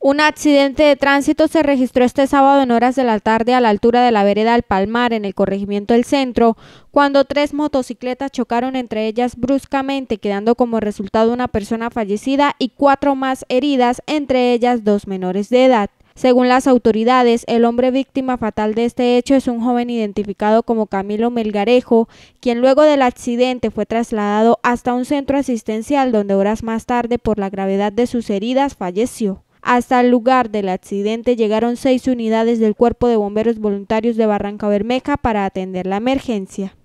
Un accidente de tránsito se registró este sábado en horas de la tarde a la altura de la vereda El Palmar en el corregimiento del centro, cuando tres motocicletas chocaron entre ellas bruscamente, quedando como resultado una persona fallecida y cuatro más heridas, entre ellas dos menores de edad. Según las autoridades, el hombre víctima fatal de este hecho es un joven identificado como Camilo Melgarejo, quien luego del accidente fue trasladado hasta un centro asistencial donde horas más tarde por la gravedad de sus heridas falleció. Hasta el lugar del accidente llegaron seis unidades del Cuerpo de Bomberos Voluntarios de Barranca Bermeja para atender la emergencia.